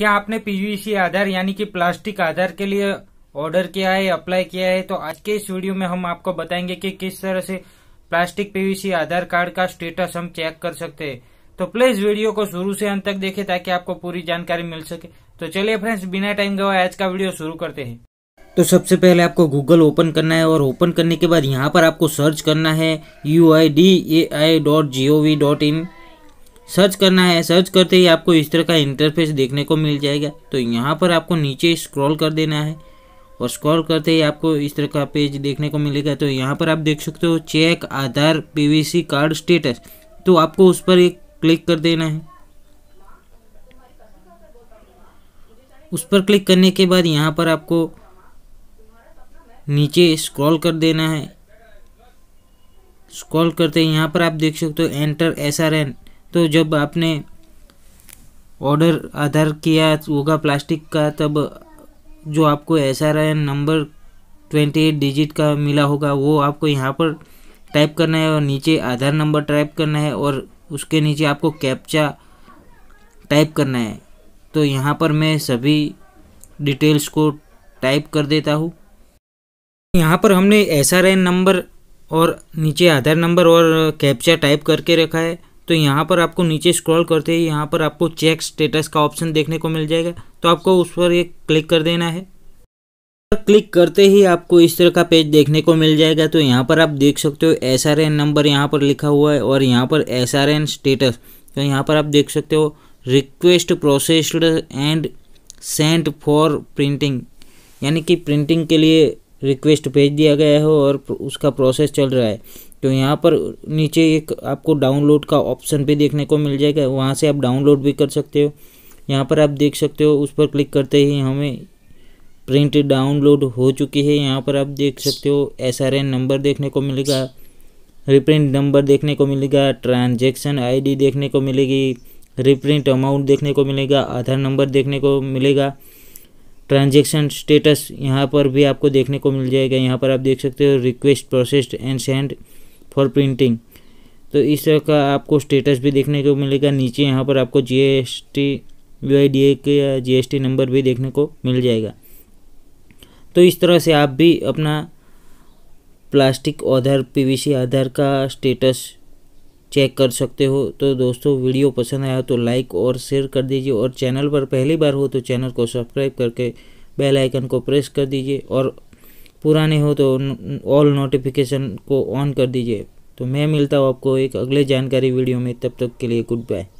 क्या आपने पीवीसी आधार यानी कि प्लास्टिक आधार के लिए ऑर्डर किया है अप्लाई किया है तो आज के इस वीडियो में हम आपको बताएंगे कि किस तरह से प्लास्टिक पीवीसी आधार कार्ड का स्टेटस हम चेक कर सकते हैं तो प्लीज वीडियो को शुरू से अंत तक देखें ताकि आपको पूरी जानकारी मिल सके तो चलिए फ्रेंड्स बिना टाइम गवाए आज का वीडियो शुरू करते हैं तो सबसे पहले आपको गूगल ओपन करना है और ओपन करने के बाद यहाँ पर आपको सर्च करना है U I D A I dot G O V dot in search करना है सर्च करते ही आपको इस तरह का इंटरफेस देखने को मिल जाएगा तो यहाँ पर आपको नीचे स्क्रॉल कर देना है और स्क्रॉल करते ही आपको इस तरह का पेज देखने को मिलेगा तो यहाँ पर आप देख सकते हो check Aadhaar PVC card status तो आपको उस पर एक क्लिक कर देना है उस पर क्लिक करने के बाद यहाँ पर आपको नीचे स्क्रॉल कर देना है स्क्रॉल करते ही यहाँ पर आप देख सकते हो एंटर एस आर एन तो जब आपने ऑर्डर आधार किया होगा प्लास्टिक का तब जो आपको S R I number twenty eight digit का मिला होगा वो आपको यहाँ पर टाइप करना है और नीचे आधार नंबर टाइप करना है और उसके नीचे आपको कैप्चा टाइप करना है तो यहाँ पर मैं सभी डिटेल्स को टाइप कर देता हूँ यहाँ पर हमने एस आर एन नंबर और नीचे आधार नंबर और कैप्चा टाइप करके रखा है तो यहाँ पर आपको नीचे स्क्रॉल करते ही यहाँ पर आपको चेक स्टेटस का ऑप्शन देखने को मिल जाएगा तो आपको उस पर ये क्लिक कर देना है क्लिक करते ही आपको इस तरह का पेज देखने को मिल जाएगा तो यहाँ पर आप देख सकते हो एस आर एन नंबर यहाँ पर लिखा हुआ है और यहाँ पर एस आर एन स्टेटस तो यहाँ पर आप देख सकते हो request processed and sent for printing यानी कि प्रिंटिंग के लिए रिक्वेस्ट भेज दिया गया है और उसका प्रोसेस चल रहा है तो यहाँ पर नीचे एक आपको डाउनलोड का ऑप्शन भी देखने को मिल जाएगा वहाँ से आप डाउनलोड भी कर सकते हो यहाँ पर आप देख सकते हो उस पर क्लिक करते ही हमें प्रिंट डाउनलोड हो चुकी है यहाँ पर आप देख सकते हो एस नंबर देखने को मिलेगा रिप्रिंट नंबर देखने को मिलेगा ट्रांजेक्शन आई देखने को मिलेगी रिप्रिंट अमाउंट देखने को मिलेगा आधार नंबर देखने को मिलेगा ट्रांजेक्शन स्टेटस यहाँ पर भी आपको देखने को मिल जाएगा यहाँ पर आप देख सकते हो request processed and send for printing तो इस तरह का आपको स्टेटस भी देखने को मिलेगा नीचे यहाँ पर आपको G S T V I D A K G S T number भी देखने को मिल जाएगा तो इस तरह से आप भी अपना प्लास्टिक आधार पीवीसी आधार का स्टेटस चेक कर सकते हो तो दोस्तों वीडियो पसंद आया तो लाइक और शेयर कर दीजिए और चैनल पर पहली बार हो तो चैनल को सब्सक्राइब करके बेल आइकन को प्रेस कर दीजिए और पुराने हो तो ऑल नोटिफिकेशन को ऑन कर दीजिए तो मैं मिलता हूँ आपको एक अगले जानकारी वीडियो में तब तक के लिए गुड बाय